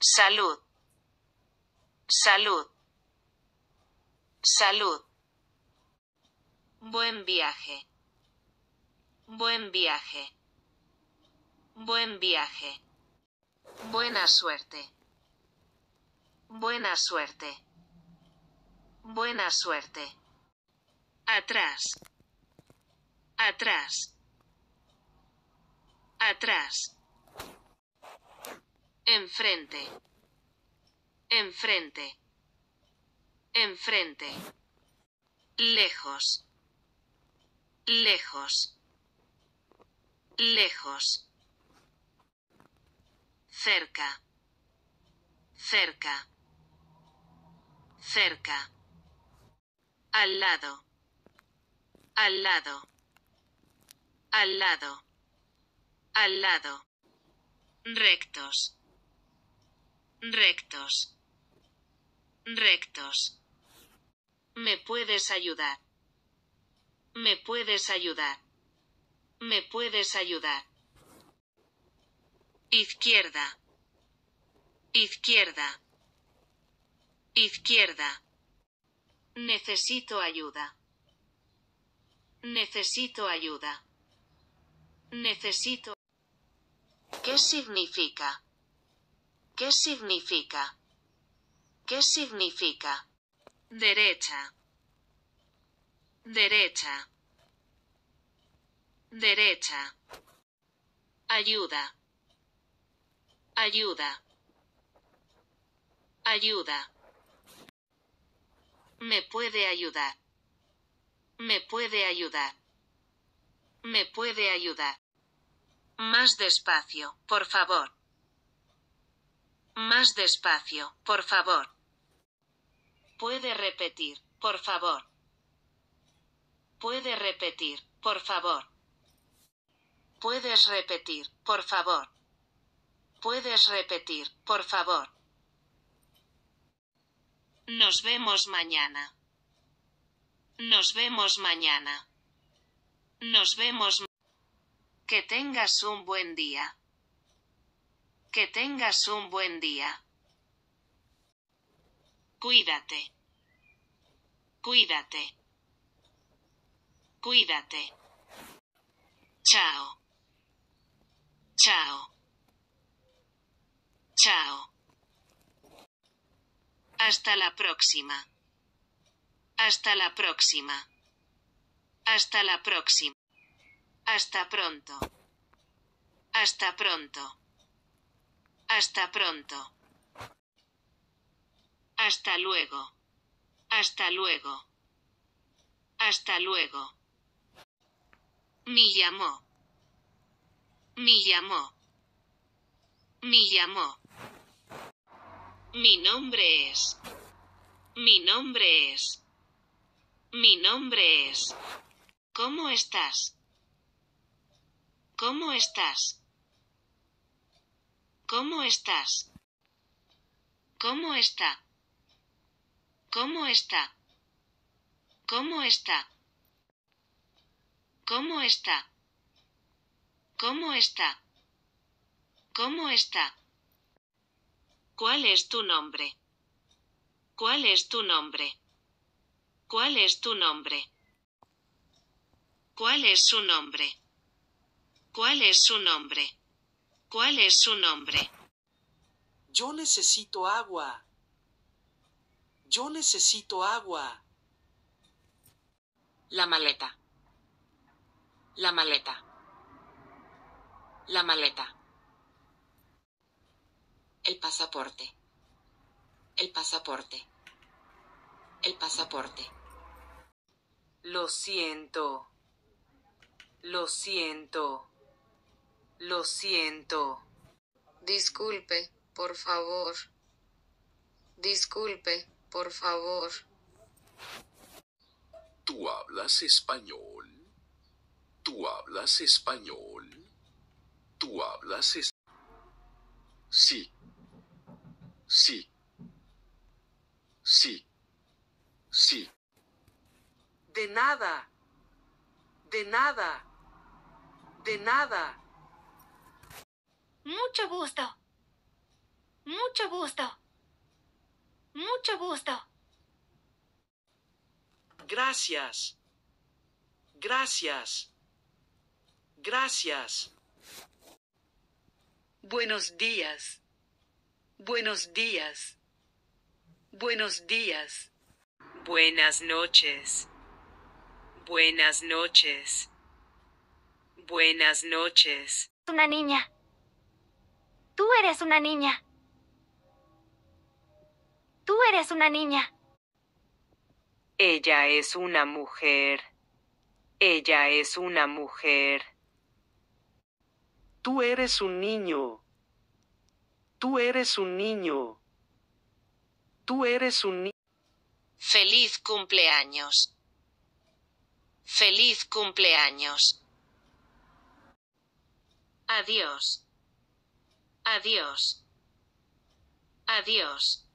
Salud. Salud. Salud. Buen viaje. Buen viaje. Buen viaje. Buena suerte. Buena suerte. Buena suerte. Atrás. Atrás. Atrás. Enfrente. Enfrente. Enfrente. Lejos. Lejos. Lejos. Cerca. Cerca. Cerca. Al lado. Al lado. Al lado. Al lado. Rectos. Rectos. Rectos. Me puedes ayudar. Me puedes ayudar. Me puedes ayudar. Izquierda. Izquierda. Izquierda. Necesito ayuda. Necesito ayuda. Necesito. ¿Qué significa? ¿Qué significa? ¿Qué significa? Derecha. Derecha. Derecha. Ayuda. Ayuda. Ayuda. Me puede ayudar. Me puede ayudar. Me puede ayudar. Más despacio, por favor. Más despacio, por favor. Puede repetir, por favor. Puede repetir, por favor. Puedes repetir, por favor. Puedes repetir, por favor. Nos vemos mañana. Nos vemos mañana. Nos vemos. Que tengas un buen día. Que tengas un buen día. Cuídate. Cuídate. Cuídate. Chao. Chao. Chao. Hasta la próxima. Hasta la próxima. Hasta la próxima. Hasta pronto. Hasta pronto. Hasta pronto. Hasta luego. Hasta luego. Hasta luego. Mi llamó. me llamó. me llamó. Mi nombre es. Mi nombre es. Mi nombre es. ¿Cómo estás? ¿Cómo estás? ¿Cómo estás? ¿Cómo está? ¿Cómo está? ¿Cómo está? ¿Cómo está? ¿Cómo está? ¿Cómo está? ¿Cuál es tu nombre? ¿Cuál es tu nombre? ¿Cuál es tu nombre? ¿Cuál es su nombre? ¿Cuál es su nombre? ¿Cuál es su nombre? Yo necesito agua. Yo necesito agua. La maleta. La maleta. La maleta. El pasaporte. El pasaporte. El pasaporte. Lo siento. Lo siento. Lo siento. Disculpe, por favor. Disculpe, por favor. ¿Tú hablas español? ¿Tú hablas español? ¿Tú hablas Sí. Sí. Sí. Sí. De nada. De nada. De nada. Mucho gusto. Mucho gusto. Mucho gusto. Gracias. Gracias. Gracias. Buenos días. Buenos días. Buenos días. Buenas noches. Buenas noches. Buenas noches. Una niña. Tú eres una niña. Tú eres una niña. Ella es una mujer. Ella es una mujer. Tú eres un niño. Tú eres un niño. Tú eres un niño. Feliz cumpleaños. Feliz cumpleaños. Adiós. Adiós. Adiós.